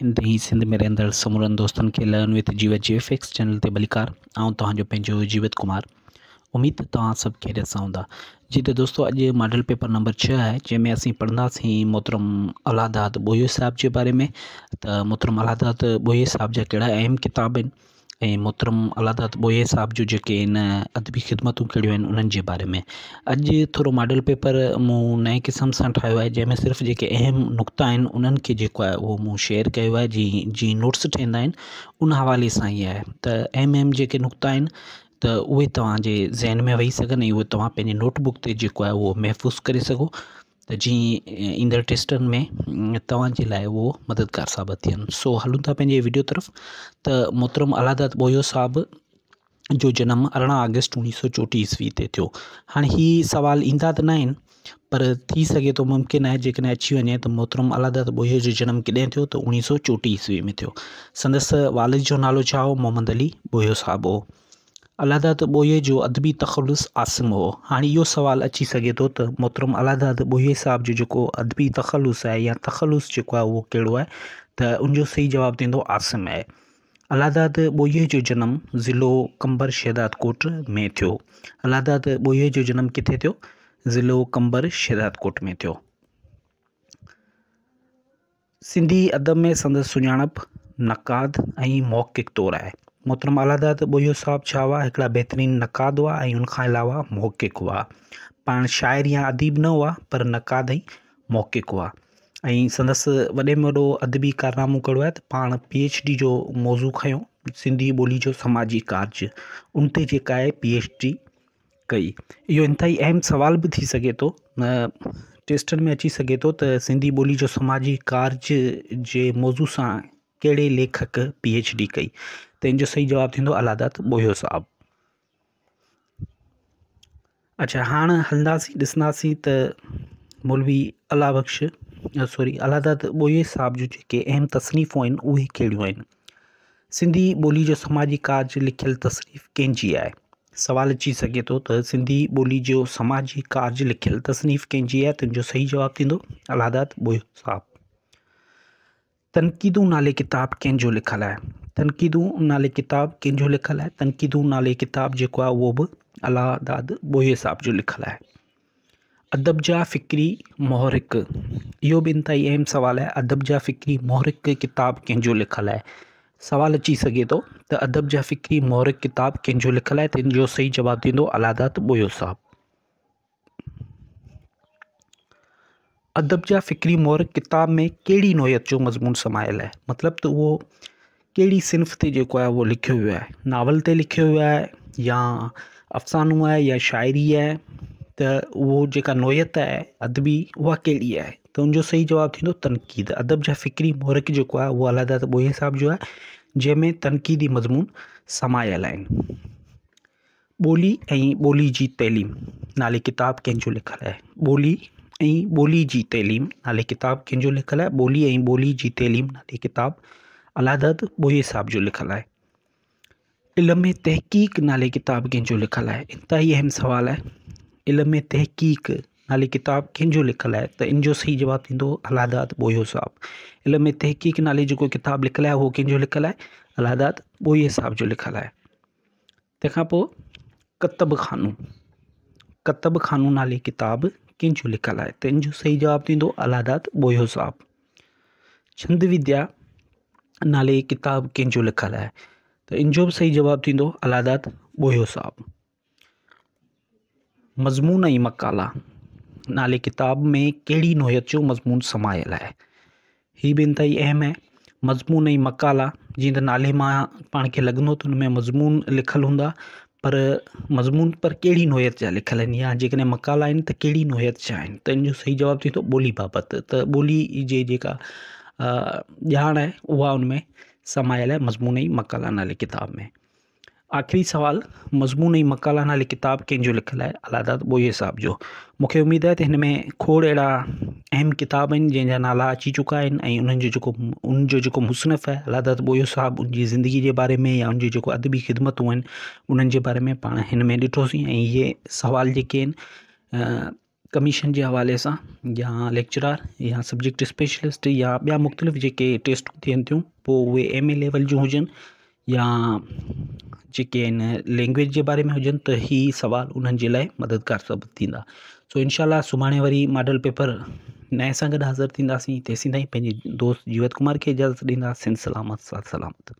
हिंद ही सिंध में अंदर समूरन दोस्त के लर्न विथ जीवत जी एफ एक्स चैनल से बलिकार ऐं तो जीवत कुमार उम्मीद तुम सभु ख़ैरियत सां जी तो दोस्तों अॼु मॉडल पेपर नंबर छह है जैमें अस पढ़ासी मोहतरम अलादात बोहे साहब के बारे में तो मोहतरम अलादात बोहे साहब जहाँ अहम किताब ऐं मोहतरम अलादा बोए साहब जो जेके इन अदबी ख़िदमतूं कहिड़ियूं आहिनि उन्हनि जे बारे में अॼु थोरो मॉडल पेपर मूं नए क़िस्म सां ठाहियो आहे जंहिंमें सिर्फ़ु जेके अहम नुक़्ता आहिनि उन्हनि खे जेको आहे उहो मूं शेयर कयो आहे जी जी नोट्स ठहंदा आहिनि उन हवाले सां ई आहे त अहम अहम जेके नुक़्ता आहिनि त उहे तव्हांजे ज़हन में वेही सघनि ऐं उहे तव्हां पंहिंजे नोटबुक ते जेको आहे उहो महफ़ूज़ करे सघो तो जी इंद टेस्ट में तवे वो मददगार साबित थन सो हलूँ था वीडियो तरफ़ तो मोहतरम अलादत बोयो साहब जो जन्म अरह अगस्त उणिवीह सौ चौटी ईस्वी से थो हाँ हि सवाल इंदा तो ना पर थी सके तो मुमकिन है जेकॾहिं अची वे तो मोहतरम अलादत बोयो जो जन्म कॾहिं थो तो उणिवीह सौ चौटी ईस्वी में थो संद वालिद जो नालो मोहम्मद अली बोयो साहब हो अलाहादात ॿोह जो अदबी तख़लुस आसिम हो हाणे इहो सुवालु अची सघे थो त मोहतरम अलादाद ॿोही साहब जो जेको अदबी तख़लुस आहे या तख़लुस जेको आहे उहो कहिड़ो आहे त उनजो सही जवाबु थींदो आसिमु आहे अलाहदा ॿोह जो जनमु ज़िलो कंबर शहदाद कोट में थियो अलाह ॿोहई जो जनमु किथे थियो ज़िलो कंबर शहदादकोट में थियो सिंधी अदब में संदसि सुञाणप नक़ाद ऐं मौकिक तौरु आहे मोहतरम आलादात ॿोहियो साहब छा एक बेहतरीन नक़ाद हुआ ऐं उनखां अलावा मौक़िक हुआ पा शायर या अदीब न हुआ पर नक़ाद ही मौक़िक हुआ संदस वे में वो अदबी कारनामो कड़ो है पा पी एच डी जो मौज़ू खयों सिंधी बोली जो समाजी कार्ज उन जेका पी एच डी कई इन ही अहम सवाल भी थी सके तो टेस्ट में अची सके तो सिंधी बोली जो समाजी कार्ज के मौज़ू से कड़े लेखक पी एच डी कई तंहिंजो सही जवाब थींदो अलादा त ॿोहियो अच्छा हाँ हल्दी ॾिसंदासीं त मुलवी अला बख़्श सॉरी अलादा बोहे साहब जो जेके अहम तसनीफ़ूं आहिनि सिंधी बोली जो समाजी कार्ज लिखल तसनीफ़ कंहिंजी आहे सवाल अची सघे थो सिंधी ॿोली जो समाजी कार्ज लिखल तसनीफ़ कंहिंजी आहे तंहिंजो सही जवाबु थींदो अलादा त ॿोहियो तनक़ीदू नाले किताब कंहिंजो लिखियलु आहे तनक़ीदू नाले किताब कंहिंजो लिखल है तनक़ीदू नाले किताब जो वो भी अला दाद बोहे साहब जो लिखल है अदब जा फ़िक्री मोहरिक यो भी इनता अहम सवाल है अदब जा फ़िक्री मोहरिक किताब कंहिंजो लिखल है सवाल अची सके तो अदब जा फ़िक्री मोहरिक किताब कंहिंजो लिखल है तंहिंजो सही जवाब थींदो अलादात बोहे साहब अदब जा फ़िक्री मोहरिक किताब में कड़ी नोयत जो मज़मून समायल है मतलब तो वो कहिड़ी सिंफ़ ते जेको आहे उहो लिखियो वियो आहे नावल ते लिखियो वियो आहे या अफ़सानो आहे या शाइरी आहे त उहो जेका नोयत आहे अदबी उहा कहिड़ी आहे त उनजो सही जवाबु थींदो तनक़ीद अदब जा फ़िक्री महरक जेको आहे उहो अलहदा त ॿोए हिसाब जो आहे जंहिंमें तनक़ीदी मज़मून समायल आहिनि ॿोली ऐं ॿोली जी तइलीम नाले किताब कंहिंजो लिखियलु आहे ॿोली ऐं ॿोली जी तइलीम नाले किताब कंहिंजो लिखियलु आहे ॿोली ऐं ॿोली जी तइलीम नाले किताब अलादत बोई साहब जो लिखल है इलम तहक़ीक़ नाले किताब लिखल है आहे ही अहम सवाल है इलम तहक़ीक़ नाले किताब कंहिंजो लिखल है तो इन जो सही जवाब अलादात बोयो साहब इलम तहक़ीक़ नाले जेको लिखल है वो उहो कंहिंजो लिखल है अलादात बोई साहब जो लिखल है तंखा पो कतब ख़ानू कतब ख़ानू नाले किताब कंहिंजो लिखल है तो इन जो सही जवाब थींदो अलादात बोयो साहब छंद विद्या नाले किताब कंहिंजो लिखियलु आहे त तो इन जो सही जवाब थींदो अलादात ॿोहियो साहबु मज़मून ऐं मकाला नाले किताब में कड़ी नोयत जो मज़मून समायल है हि बिन इंतई अहम है मज़मून ऐं मकाला जीअं त नाले मां पाण खे लॻंदो त हुन मज़मून लिखल हूंदा पर मज़मून पर कड़ी नोयत जा लिखियल या जेकॾहिं मकाला आहिनि त नोयत जा आहिनि तो इन जो सही जवाबु थींदो बोली बाबति त ॿोली जे जेका ध्यान है वह उनमें समायल है मजमून मकाला नाल किताब में आखिरी सवाल मज़मून मकाला नाल किताब कंहिंजो है आहे अलादा ये साहब जो मुख्य उम्मीद है त में खोड़ अड़ा अहम किताब जैसा नाला अची चुका आहिनि उनको जो उन जो मुसनफ़ है अलादा बोयो साहब उन ज़िंदगी के बारे में या उनकी जो अदबी ख़िदमतूं उन बारे में पा इनमें में ये सवाल जो कमीशन के हवा से या लेक्चरार या सब्जेक्ट स्पेशलिस्ट या ॿिया मुख़्तलिफ़ जेके टेस्ट थियनि थियूं पोइ ए लेवल जो हुजनि या जेके लैंग्वेज के बारे में हुजनि त हीअ सुवाल उन्हनि जे मददगार साबित सो इनशाला सुभाणे वरी मॉडल पेपर नए से गॾु हाज़िर थींदासीं तेसीं ताईं दोस्त जीवत कुमार खे इजाज़त ॾींदासीं सलामत सलामत